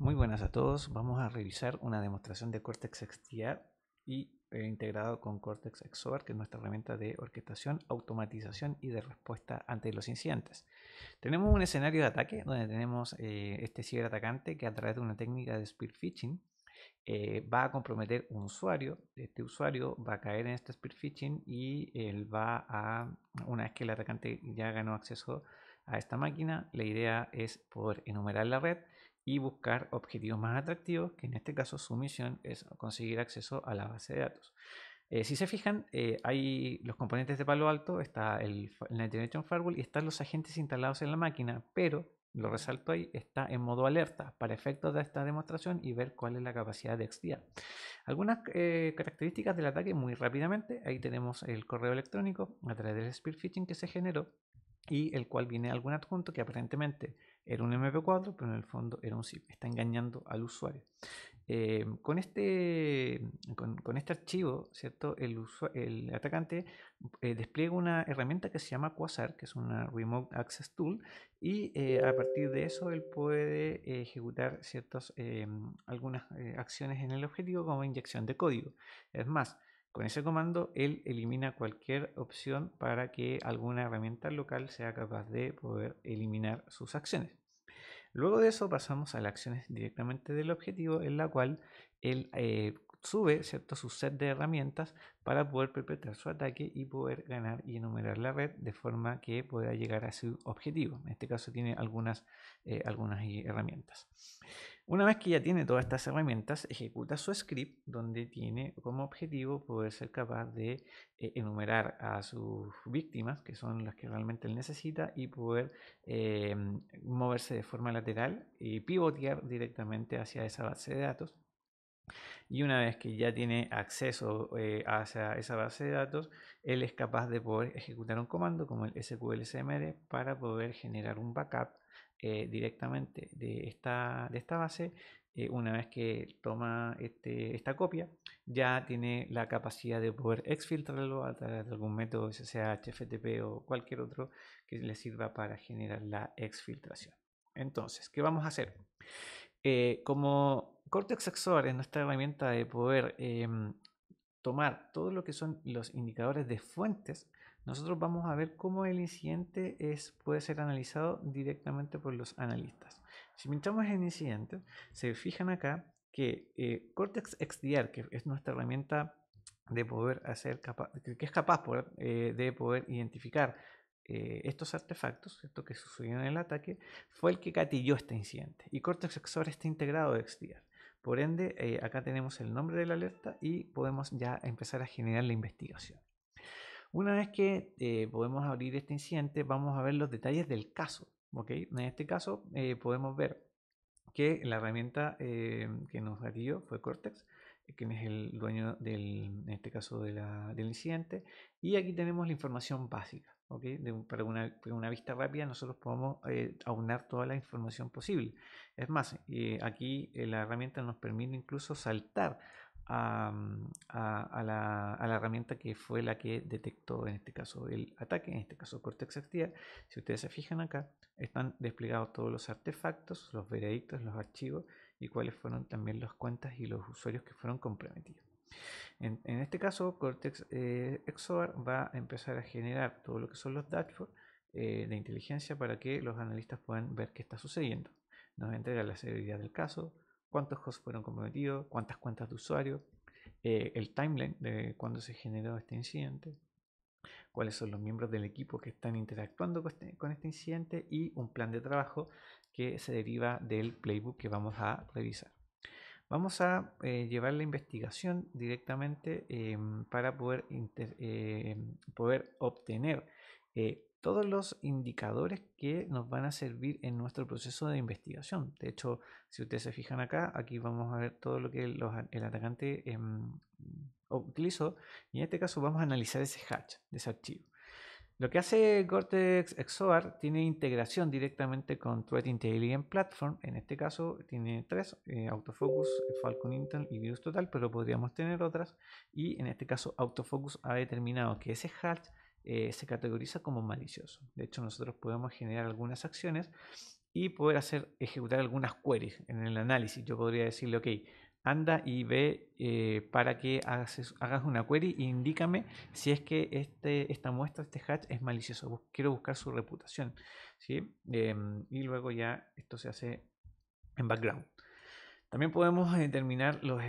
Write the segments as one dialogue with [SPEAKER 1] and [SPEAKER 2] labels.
[SPEAKER 1] Muy buenas a todos, vamos a revisar una demostración de Cortex XDR y eh, integrado con Cortex XOR, que es nuestra herramienta de orquestación, automatización y de respuesta ante los incidentes. Tenemos un escenario de ataque donde tenemos eh, este ciberatacante que a través de una técnica de spear phishing eh, va a comprometer un usuario, este usuario va a caer en este spear phishing y él va a, una vez que el atacante ya ganó acceso a esta máquina, la idea es poder enumerar la red y buscar objetivos más atractivos, que en este caso su misión es conseguir acceso a la base de datos. Eh, si se fijan, eh, hay los componentes de Palo Alto, está el, el Firewall y están los agentes instalados en la máquina, pero, lo resalto ahí, está en modo alerta para efectos de esta demostración y ver cuál es la capacidad de XDR. Algunas eh, características del ataque muy rápidamente, ahí tenemos el correo electrónico a través del spear phishing que se generó y el cual viene algún adjunto que aparentemente era un MP4, pero en el fondo era un zip. Está engañando al usuario. Eh, con, este, con, este archivo, ¿cierto? El, atacante eh, despliega una herramienta que se llama Quasar, que es una Remote Access Tool, y eh, a partir de eso él puede ejecutar ciertos, algunas acciones en el objetivo como inyección de código. Es más, con ese comando él elimina cualquier opción para que alguna herramienta local sea capaz de poder eliminar sus acciones. Luego de eso pasamos a las acciones directamente del objetivo, en la cual él eh, sube ¿cierto? su set de herramientas para poder perpetrar su ataque y poder ganar y enumerar la red de forma que pueda llegar a su objetivo. En este caso tiene algunas, eh, algunas eh, herramientas. Una vez que ya tiene todas estas herramientas, ejecuta su script donde tiene como objetivo poder ser capaz de eh, enumerar a sus víctimas, que son las que realmente él necesita, y poder eh, moverse de forma lateral y pivotear directamente hacia esa base de datos. Y una vez que ya tiene acceso eh, hacia esa base de datos, él es capaz de poder ejecutar un comando como el SQL CMD para poder generar un backup eh, directamente de esta, esta base, eh, una vez que toma este, esta copia, ya tiene la capacidad de poder exfiltrarlo a través de algún método, sea HFTP o cualquier otro que le sirva para generar la exfiltración. Entonces, ¿qué vamos a hacer? Eh, como Cortex XOR es nuestra herramienta de poder em, tomar todo lo que son los indicadores de fuentes, nosotros vamos a ver cómo el incidente es, puede ser analizado directamente por los analistas. Si pinchamos en incidente, se fijan acá que eh, Cortex XDR, que es nuestra herramienta de poder hacer capaz, que es capaz eh, de poder identificar eh, estos artefactos, esto que sucedió en el ataque, fue el que catilló este incidente. Y Cortex XOR está integrado de XDR. Por ende, acá tenemos el nombre de la alerta y podemos ya empezar a generar la investigación. Una vez que eh, podemos abrir este incidente, vamos a ver los detalles del caso. ¿okay? En este caso eh, podemos ver que la herramienta eh, que nos dio fue Cortex, quien es el dueño del, en este caso de la, del incidente. Y aquí tenemos la información básica. ¿okay? para, una, una, vista rápida nosotros podemos aunar toda la información posible. Es más, aquí la herramienta nos permite incluso saltar a, mm, a la, herramienta que fue la que detectó en este caso el ataque, en este caso Cortex Activa. Si ustedes se fijan acá, están desplegados todos los artefactos, los veredictos, los archivos y cuáles fueron también las cuentas y los usuarios que fueron comprometidos. En, este caso, Cortex eh, XOR va a empezar a generar todo lo que son los dashboards eh, de inteligencia para que los analistas puedan ver qué está sucediendo. Nos entrega la seriedad del caso, cuántos hosts fueron comprometidos, cuántas cuentas de usuario, eh, el timeline de cuando se generó este incidente, cuáles son los miembros del equipo que están interactuando con este, este incidente y un plan de trabajo que se deriva del playbook que vamos a revisar. Vamos a eh, llevar la investigación directamente em, para poder, em, poder obtener eh, los indicadores que nos van a servir en nuestro proceso de investigación. De hecho, si ustedes se fijan acá, aquí vamos a ver todo lo que el atacante em, utilizó. Y en este caso vamos a analizar ese hatch ese archivo. Lo que hace Cortex XOR tiene integración directamente con Threat Intelligence Platform. En este caso tiene tres, eh, Autofocus, Falcon Intel y Virus Total, pero podríamos tener otras. Y en este caso Autofocus ha determinado que ese hatch eh, se categoriza como malicioso. De hecho, nosotros podemos generar algunas acciones y poder hacer ejecutar algunas queries en el análisis. Yo podría decirle, ok, anda y ve eh, para que hagas una query e indícame si es que este, esta muestra, este hatch es malicioso. Quiero buscar su reputación. Em, y luego ya esto se hace en background. También podemos determinar los,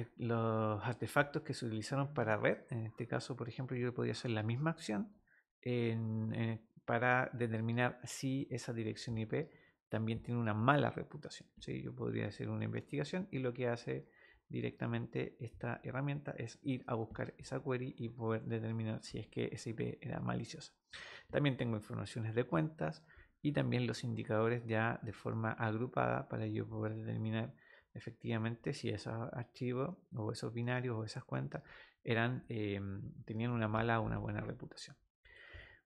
[SPEAKER 1] artefactos que se utilizaron para red. En este caso, por ejemplo, yo podría hacer la misma acción eh, para determinar si esa dirección IP también tiene una mala reputación. Yo podría hacer una investigación y lo que hace directamente esta herramienta es ir a buscar esa query y poder determinar si es que esa IP era maliciosa. También tengo informaciones de cuentas y también los indicadores ya de forma agrupada para yo poder determinar efectivamente si esos archivos o esos binarios o esas cuentas eran, em, tenían una mala o una buena reputación.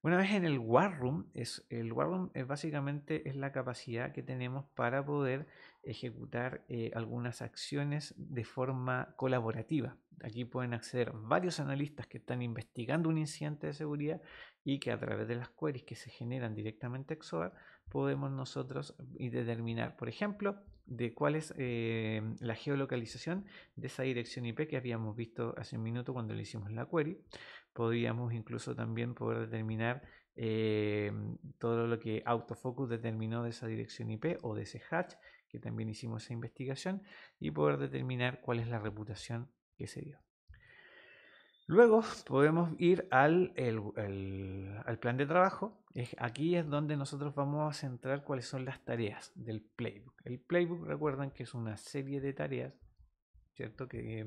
[SPEAKER 1] Una vez en el War Room, es, el War Room básicamente es la capacidad que tenemos para poder ejecutar eh, algunas acciones de forma colaborativa. Aquí pueden acceder varios analistas que están investigando un incidente de seguridad y que a través de las queries que se generan directamente a XOR podemos nosotros determinar, por ejemplo, de cuál es eh, la geolocalización de esa dirección IP que habíamos visto hace un minuto cuando le hicimos la query podríamos incluso también poder determinar eh, todo lo que autofocus determinó de esa dirección IP o de ese hatch, que también hicimos esa investigación, y poder determinar cuál es la reputación que se dio. Luego podemos ir al, al plan de trabajo. Aquí es donde nosotros vamos a centrar cuáles son las tareas del playbook. El playbook, recuerdan que es una serie de tareas ¿cierto? Que,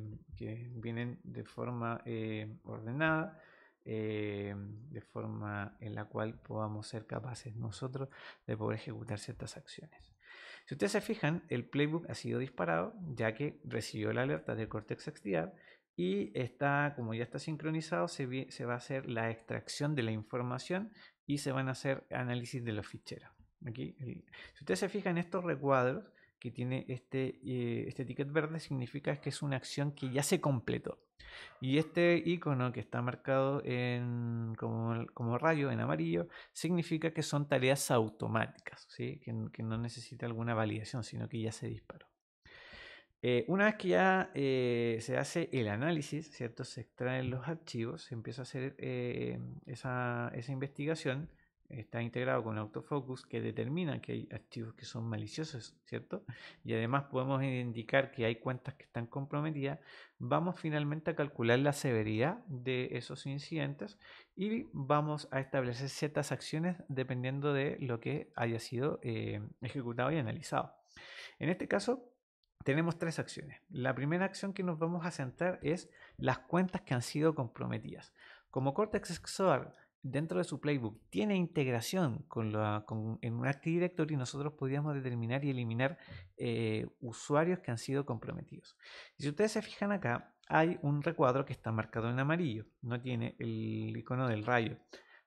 [SPEAKER 1] vienen de forma eh, ordenada, eh, de forma en la cual podamos ser capaces nosotros de poder ejecutar ciertas acciones. Si ustedes se fijan, el playbook ha sido disparado ya que recibió la alerta del Cortex XDR y está, como ya está sincronizado, se, se va a hacer la extracción de la información y se van a hacer análisis de los ficheros. Aquí, si ustedes se fijan, estos recuadros que tiene este, eh, este ticket verde significa que es una acción que ya se completó. Y este icono que está marcado como, como, rayo en amarillo significa que son tareas automáticas, que, no necesita alguna validación, sino que ya se disparó. Eh, una vez que ya eh, se hace el análisis, ¿cierto? se extraen los archivos, se empieza a hacer esa, esa investigación está integrado con autofocus que determina que hay activos que son maliciosos, ¿cierto? Y además podemos indicar que hay cuentas que están comprometidas, vamos finalmente a calcular la severidad de esos incidentes y vamos a establecer ciertas acciones dependiendo de lo que haya sido eh, ejecutado y analizado. En este caso, tenemos tres acciones. La primera acción que nos vamos a centrar es las cuentas que han sido comprometidas. Como Cortex XOR dentro de su playbook tiene integración en un Active Directory, nosotros podíamos determinar y eliminar eh, usuarios que han sido comprometidos. si ustedes se fijan acá, hay un recuadro que está marcado en amarillo, no tiene el icono del rayo.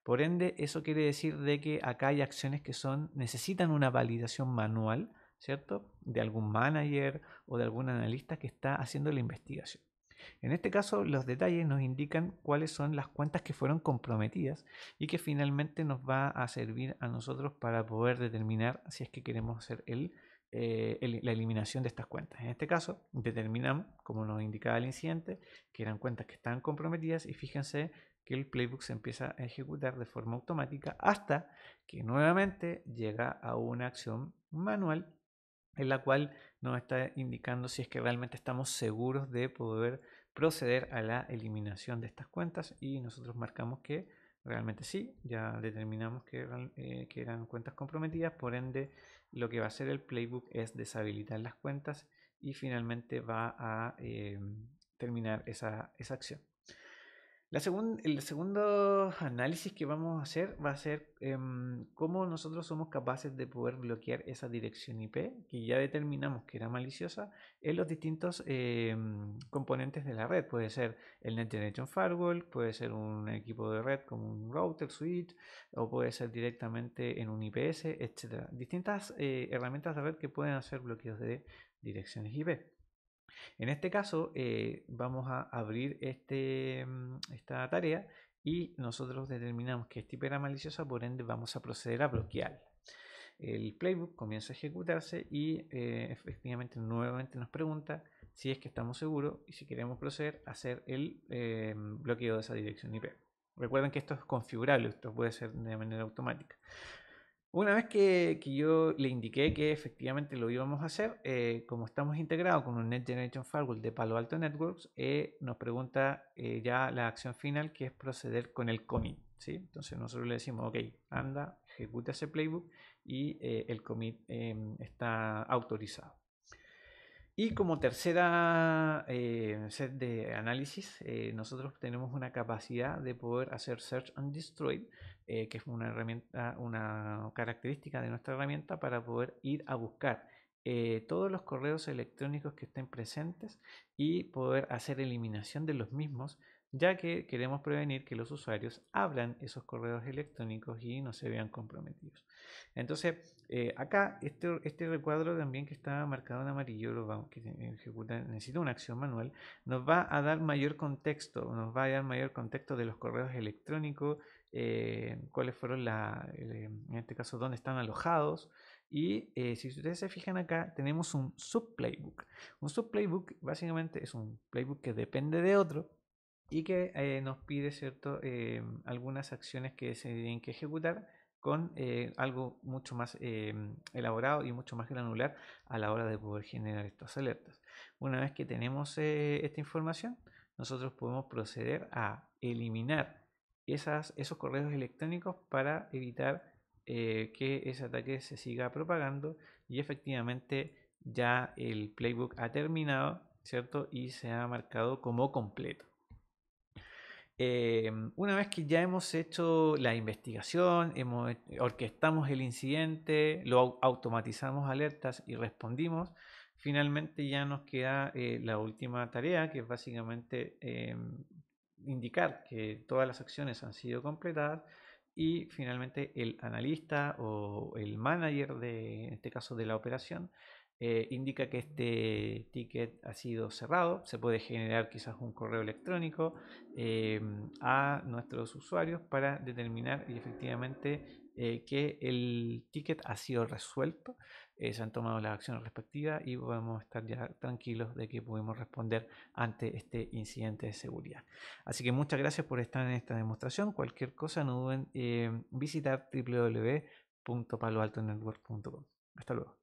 [SPEAKER 1] Por ende, eso quiere decir de que acá hay acciones que son, necesitan una validación manual, ¿cierto? De algún manager o de algún analista que está haciendo la investigación. En este caso, los detalles nos indican cuáles son las cuentas que fueron comprometidas y que finalmente nos va a servir a nosotros para poder determinar si es que queremos hacer eh, la eliminación de estas cuentas. En este caso, determinamos, como nos indicaba el incidente, que eran cuentas que estaban comprometidas y fíjense que el playbook se empieza a ejecutar de forma automática hasta que nuevamente llega a una acción manual en la cual nos está indicando si es que realmente estamos seguros de poder proceder a la eliminación de estas cuentas y nosotros marcamos que realmente sí, ya determinamos que, eh, eran cuentas comprometidas, por ende lo que va a hacer el playbook es deshabilitar las cuentas y finalmente va a eh, terminar esa acción el segundo análisis que vamos a hacer va a ser em, cómo nosotros somos capaces de poder bloquear esa dirección IP que ya determinamos que era maliciosa en los distintos em, componentes de la red. Puede ser el Net Generation Firewall, puede ser un equipo de red como un router, suite, o puede ser directamente en un IPS, etc. Distintas eh, herramientas de red que pueden hacer bloqueos de direcciones IP. En este caso, eh, vamos a abrir este, mm, esta tarea y nosotros determinamos que esta IP era maliciosa, por ende vamos a proceder a bloquearla. El playbook comienza a ejecutarse y eh, efectivamente nuevamente nos pregunta si es que estamos seguros y si queremos proceder a hacer el eh, bloqueo de esa dirección IP. Recuerden que esto es configurable, esto puede ser de manera automática. Una vez que, yo le indiqué que efectivamente lo íbamos a hacer, eh, como estamos integrados con un Net Generation Firewall de Palo Alto Networks, eh, nos pregunta eh, ya la acción final que es proceder con el commit. Entonces nosotros le decimos, ok, anda, ejecuta ese playbook y el commit está autorizado. Y como tercera set de análisis, nosotros tenemos una capacidad de poder hacer search and destroy eh, que es una herramienta, una característica de nuestra herramienta para poder ir a buscar eh, todos los correos electrónicos que estén presentes y poder hacer eliminación de los mismos, ya que queremos prevenir que los usuarios abran esos correos electrónicos y no se vean comprometidos. Entonces, eh, acá este, este, recuadro también que está marcado en amarillo, lo vamos, que ejecuta, necesita una acción manual, nos va a dar mayor contexto, nos va a dar mayor contexto de los correos electrónicos, eh, cuáles fueron la, eh, en este caso, dónde están alojados. Y eh, si ustedes se fijan acá, tenemos un sub playbook Un playbook básicamente es un playbook que depende de otro y que nos pide cierto, algunas acciones que se tienen que ejecutar con algo mucho más elaborado y mucho más granular a la hora de poder generar estas alertas. Una vez que tenemos esta información, nosotros podemos proceder a eliminar esos correos electrónicos para evitar eh, que ese ataque se siga propagando y efectivamente ya el playbook ha terminado, ¿cierto? Y se ha marcado como completo. Eh, una vez que ya hemos hecho la investigación, hemos, orquestamos el incidente, lo automatizamos alertas y respondimos, finalmente ya nos queda eh, la última tarea, que es básicamente em, indicar que todas las acciones han sido completadas y finalmente el analista o el manager de, en este caso, de la operación eh, indica que este ticket ha sido cerrado. Se puede generar quizás un correo electrónico eh, a nuestros usuarios para determinar y efectivamente eh, que el ticket ha sido resuelto. se han tomado las acciones respectivas y podemos estar ya tranquilos de que pudimos responder ante este incidente de seguridad. Así que muchas gracias por estar en esta demostración. Cualquier cosa no duden en visitar www.paloaltonetwork.com. Hasta luego.